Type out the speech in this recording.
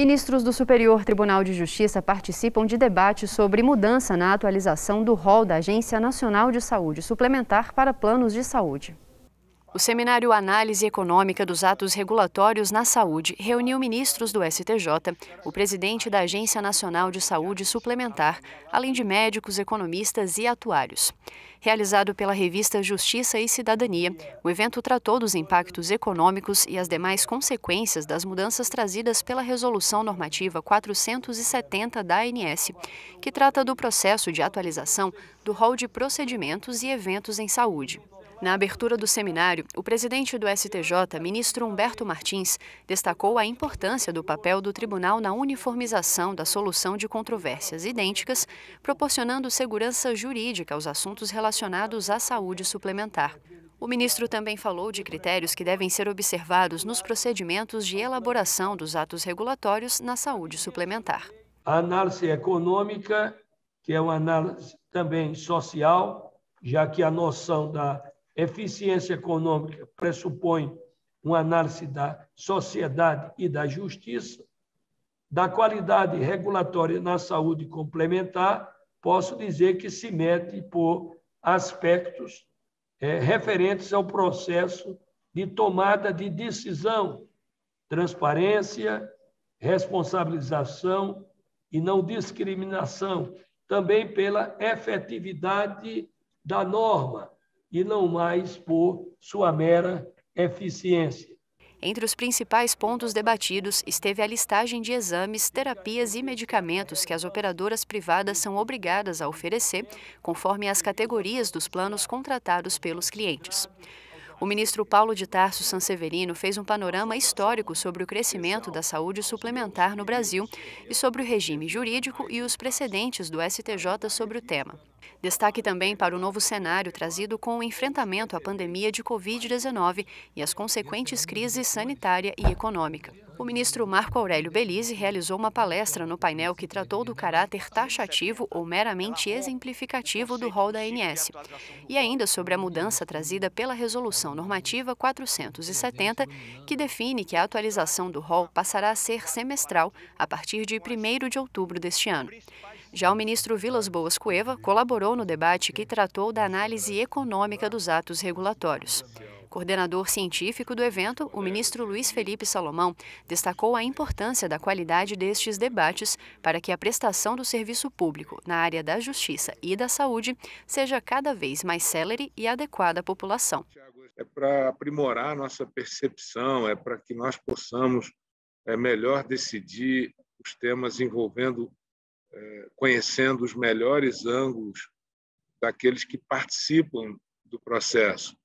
Ministros do Superior Tribunal de Justiça participam de debate sobre mudança na atualização do rol da Agência Nacional de Saúde Suplementar para Planos de Saúde. O seminário Análise Econômica dos Atos Regulatórios na Saúde reuniu ministros do STJ, o presidente da Agência Nacional de Saúde Suplementar, além de médicos, economistas e atuários. Realizado pela revista Justiça e Cidadania, o evento tratou dos impactos econômicos e as demais consequências das mudanças trazidas pela Resolução Normativa 470 da ANS, que trata do processo de atualização do rol de procedimentos e eventos em saúde. Na abertura do seminário, o presidente do STJ, ministro Humberto Martins, destacou a importância do papel do tribunal na uniformização da solução de controvérsias idênticas, proporcionando segurança jurídica aos assuntos relacionados à saúde suplementar. O ministro também falou de critérios que devem ser observados nos procedimentos de elaboração dos atos regulatórios na saúde suplementar. A análise econômica, que é uma análise também social, já que a noção da Eficiência econômica pressupõe uma análise da sociedade e da justiça. Da qualidade regulatória na saúde complementar, posso dizer que se mete por aspectos é, referentes ao processo de tomada de decisão, transparência, responsabilização e não discriminação, também pela efetividade da norma, e não mais por sua mera eficiência. Entre os principais pontos debatidos esteve a listagem de exames, terapias e medicamentos que as operadoras privadas são obrigadas a oferecer, conforme as categorias dos planos contratados pelos clientes. O ministro Paulo de Tarso Sanseverino fez um panorama histórico sobre o crescimento da saúde suplementar no Brasil e sobre o regime jurídico e os precedentes do STJ sobre o tema. Destaque também para o novo cenário trazido com o enfrentamento à pandemia de Covid-19 e as consequentes crises sanitária e econômica. O ministro Marco Aurélio Belize realizou uma palestra no painel que tratou do caráter taxativo ou meramente exemplificativo do rol da ANS, e ainda sobre a mudança trazida pela Resolução Normativa 470, que define que a atualização do rol passará a ser semestral a partir de 1 de outubro deste ano. Já o ministro Vilas Boas Cueva colaborou no debate que tratou da análise econômica dos atos regulatórios. Coordenador científico do evento, o ministro Luiz Felipe Salomão destacou a importância da qualidade destes debates para que a prestação do serviço público na área da justiça e da saúde seja cada vez mais célere e adequada à população. É para aprimorar nossa percepção, é para que nós possamos é, melhor decidir os temas envolvendo conhecendo os melhores ângulos daqueles que participam do processo.